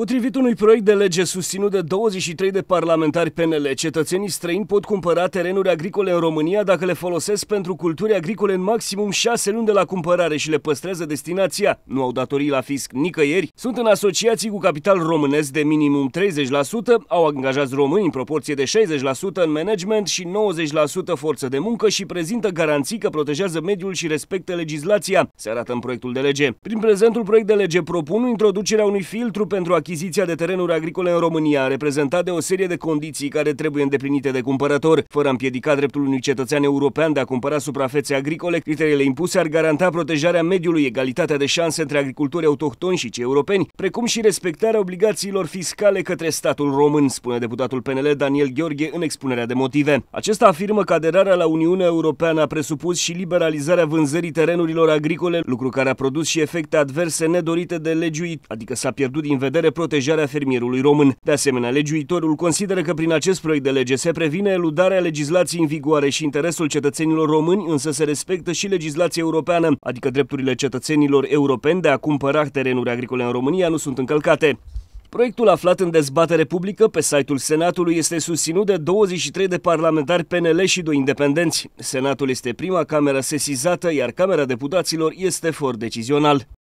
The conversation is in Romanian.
Potrivit unui proiect de lege susținut de 23 de parlamentari PNL, cetățenii străini pot cumpăra terenuri agricole în România dacă le folosesc pentru culturi agricole în maximum 6 luni de la cumpărare și le păstrează destinația, nu au datorii la fisc nicăieri, sunt în asociații cu capital românesc de minimum 30%, au angajați români în proporție de 60% în management și 90% forță de muncă și prezintă garanții că protejează mediul și respectă legislația, se arată în proiectul de lege. Prin prezentul proiect de lege propun introducerea unui filtru pentru a achiziția de terenuri agricole în România, reprezentat de o serie de condiții care trebuie îndeplinite de cumpărător, fără a împiedica dreptul unui cetățean european de a cumpăra suprafețe agricole, criteriile impuse ar garanta protejarea mediului, egalitatea de șanse între agricultori autohtoni și cei europeni, precum și respectarea obligațiilor fiscale către statul român, spune deputatul PNL Daniel Gheorghe în expunerea de motive. Acesta afirmă că aderarea la Uniunea Europeană a presupus și liberalizarea vânzării terenurilor agricole, lucru care a produs și efecte adverse nedorite de legiuit, adică s-a pierdut din vedere protejarea fermierului român. De asemenea, legiuitorul consideră că prin acest proiect de lege se previne eludarea legislației în vigoare și interesul cetățenilor români, însă se respectă și legislația europeană, adică drepturile cetățenilor europeni de a cumpăra terenuri agricole în România nu sunt încălcate. Proiectul aflat în dezbatere publică pe site-ul Senatului este susținut de 23 de parlamentari PNL și doi independenți. Senatul este prima cameră sesizată, iar Camera Deputaților este for decizional.